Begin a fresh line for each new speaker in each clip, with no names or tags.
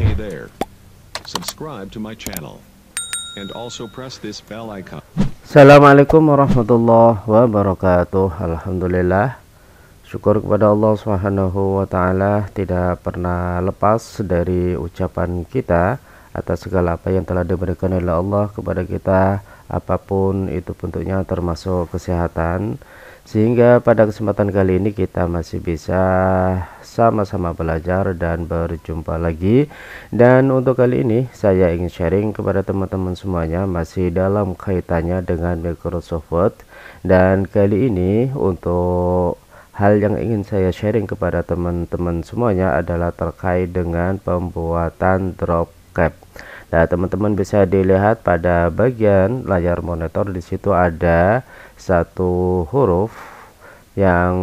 Hey there. Subscribe to my channel. And also press this bell icon. Assalamualaikum warahmatullahi wabarakatuh. Alhamdulillah. Syukur kepada Allah Subhanahu wa taala tidak pernah lepas dari ucapan kita atas segala apa yang telah diberikan oleh Allah kepada kita apapun itu bentuknya termasuk kesehatan sehingga pada kesempatan kali ini kita masih bisa sama-sama belajar dan berjumpa lagi dan untuk kali ini saya ingin sharing kepada teman-teman semuanya masih dalam kaitannya dengan Microsoft Word dan kali ini untuk hal yang ingin saya sharing kepada teman-teman semuanya adalah terkait dengan pembuatan drop cap Nah, teman-teman bisa dilihat pada bagian layar monitor di situ ada satu huruf yang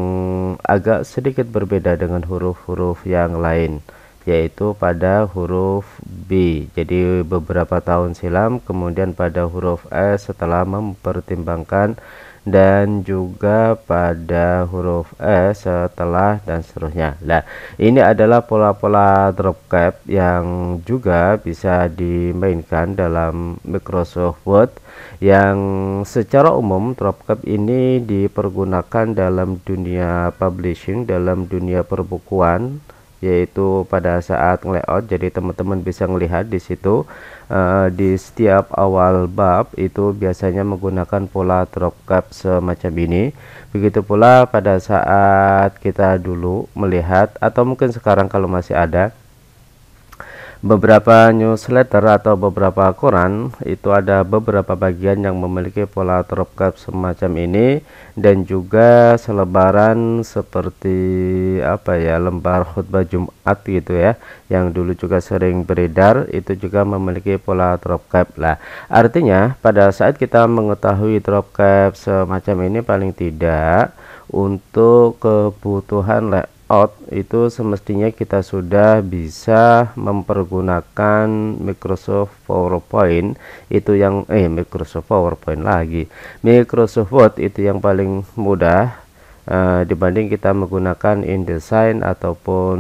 agak sedikit berbeda dengan huruf-huruf yang lain yaitu pada huruf B. Jadi beberapa tahun silam kemudian pada huruf S setelah mempertimbangkan dan juga pada huruf S e setelah dan seterusnya Nah ini adalah pola-pola drop cap yang juga bisa dimainkan dalam Microsoft Word yang secara umum drop cap ini dipergunakan dalam dunia publishing dalam dunia perbukuan yaitu pada saat layout jadi teman-teman bisa melihat di situ uh, di setiap awal bab itu biasanya menggunakan pola drop cap semacam ini begitu pula pada saat kita dulu melihat atau mungkin sekarang kalau masih ada beberapa newsletter atau beberapa koran itu ada beberapa bagian yang memiliki pola drop cap semacam ini dan juga selebaran seperti apa ya lembar khutbah Jumat gitu ya yang dulu juga sering beredar itu juga memiliki pola drop cap lah artinya pada saat kita mengetahui drop cap semacam ini paling tidak untuk kebutuhan out itu semestinya kita sudah bisa mempergunakan Microsoft PowerPoint itu yang eh Microsoft PowerPoint lagi Microsoft Word itu yang paling mudah uh, dibanding kita menggunakan InDesign ataupun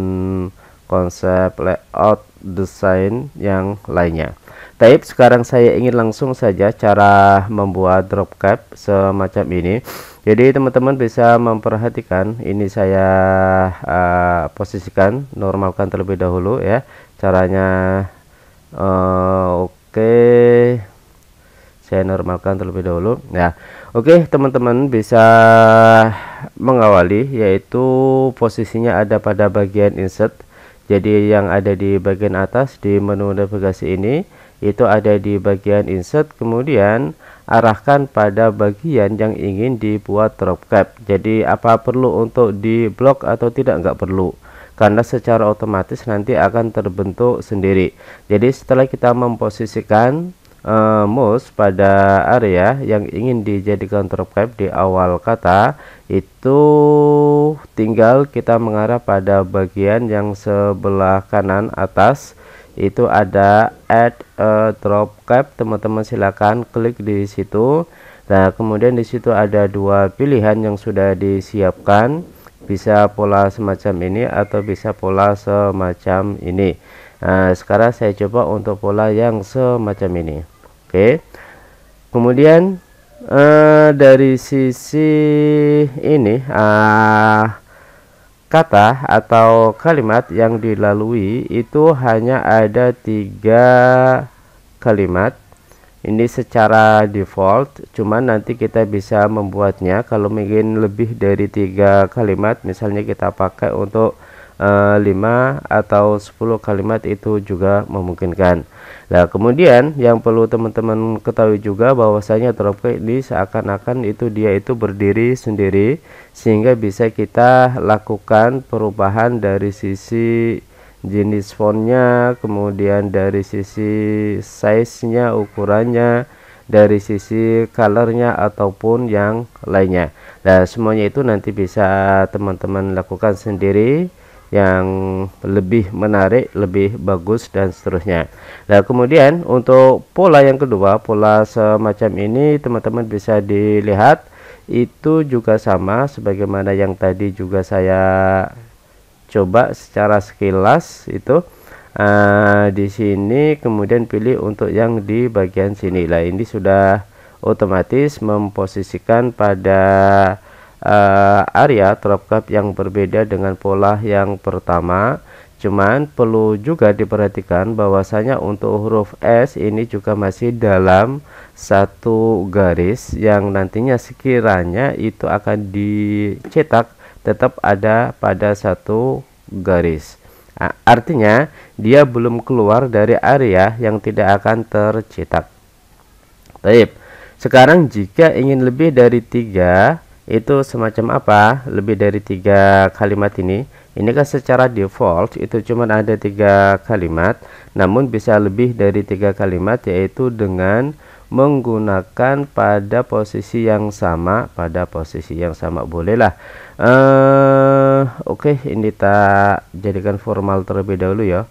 konsep layout desain yang lainnya Taip, sekarang saya ingin langsung saja cara membuat drop cap semacam ini. Jadi teman-teman bisa memperhatikan ini saya uh, posisikan normalkan terlebih dahulu ya. Caranya uh, oke. Okay. Saya normalkan terlebih dahulu. Ya. Oke, okay, teman-teman bisa mengawali yaitu posisinya ada pada bagian insert jadi yang ada di bagian atas di menu navigasi ini itu ada di bagian insert kemudian arahkan pada bagian yang ingin dibuat drop cap jadi apa perlu untuk di blok atau tidak nggak perlu karena secara otomatis nanti akan terbentuk sendiri jadi setelah kita memposisikan uh, mouse pada area yang ingin dijadikan drop cap di awal kata itu tinggal kita mengarah pada bagian yang sebelah kanan atas itu ada add a eh, cap teman-teman silakan klik di situ nah kemudian di situ ada dua pilihan yang sudah disiapkan bisa pola semacam ini atau bisa pola semacam ini nah, sekarang saya coba untuk pola yang semacam ini oke okay. kemudian uh, dari sisi ini uh, kata atau kalimat yang dilalui itu hanya ada tiga kalimat ini secara default cuman nanti kita bisa membuatnya kalau mungkin lebih dari tiga kalimat misalnya kita pakai untuk 5 eh, atau 10 kalimat itu juga memungkinkan. Nah, kemudian yang perlu teman-teman ketahui juga bahwasanya dropkick ini seakan-akan itu dia itu berdiri sendiri sehingga bisa kita lakukan perubahan dari sisi jenis fontnya, kemudian dari sisi size-nya, ukurannya, dari sisi colornya ataupun yang lainnya. Nah, semuanya itu nanti bisa teman-teman lakukan sendiri yang lebih menarik, lebih bagus dan seterusnya. Nah, kemudian untuk pola yang kedua, pola semacam ini teman-teman bisa dilihat itu juga sama sebagaimana yang tadi juga saya coba secara sekilas itu uh, di sini kemudian pilih untuk yang di bagian sini lah ini sudah otomatis memposisikan pada uh, area drop cup yang berbeda dengan pola yang pertama cuman perlu juga diperhatikan bahwasanya untuk huruf S ini juga masih dalam satu garis yang nantinya sekiranya itu akan dicetak tetap ada pada satu garis ah, artinya dia belum keluar dari area yang tidak akan tercetak Baik sekarang jika ingin lebih dari tiga itu semacam apa lebih dari tiga kalimat ini ini kan secara default itu cuma ada tiga kalimat namun bisa lebih dari tiga kalimat yaitu dengan menggunakan pada posisi yang sama pada posisi yang sama bolehlah eh uh, oke okay, ini tak jadikan formal terlebih dahulu ya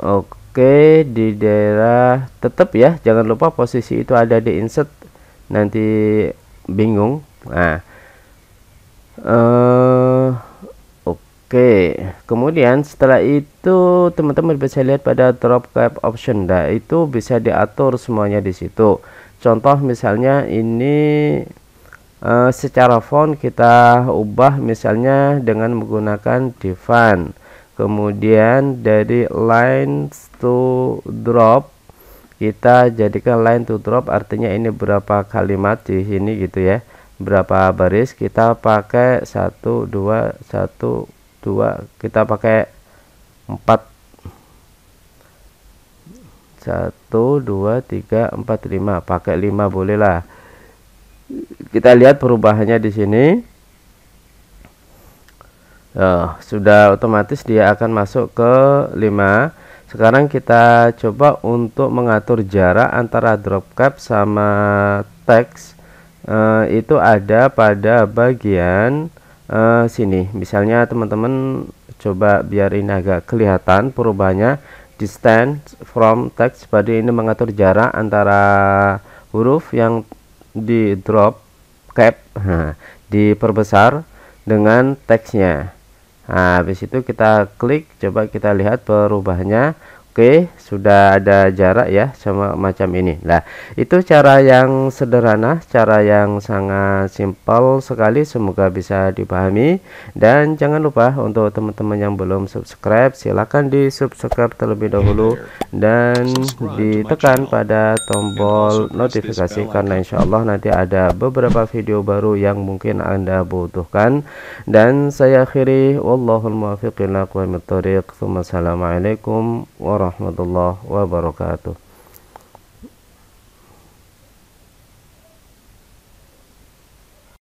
oke okay, di daerah tetap ya jangan lupa posisi itu ada di insert nanti bingung Nah, uh, oke. Okay. Kemudian setelah itu teman-teman bisa lihat pada drop cap option, nah itu bisa diatur semuanya di situ. Contoh misalnya ini uh, secara font kita ubah misalnya dengan menggunakan divan. Kemudian dari line to drop kita jadikan line to drop artinya ini berapa kalimat di sini gitu ya berapa baris kita pakai 1 2 1 2 kita pakai 4 1 2 3 4 5 pakai 5 bolehlah kita lihat perubahannya di sini oh, sudah otomatis dia akan masuk ke 5 sekarang kita coba untuk mengatur jarak antara drop cap sama teks uh, itu ada pada bagian uh, sini misalnya teman-teman coba biar ini agak kelihatan perubahannya distance from text pada ini mengatur jarak antara huruf yang di drop cap di diperbesar dengan teksnya nah, habis itu kita klik coba kita lihat perubahannya Oke, sudah ada jarak ya sama macam ini. Nah, itu cara yang sederhana, cara yang sangat simpel sekali semoga bisa dipahami dan jangan lupa untuk teman-teman yang belum subscribe silakan di-subscribe terlebih dahulu dan ditekan pada tombol notifikasi karena insya Allah nanti ada beberapa video baru yang mungkin Anda butuhkan dan saya akhiri wallahul muwaffiq ila aqwamit thoriq. Wassalamualaikum warahmatullahi warahmatullahi wabarakatuh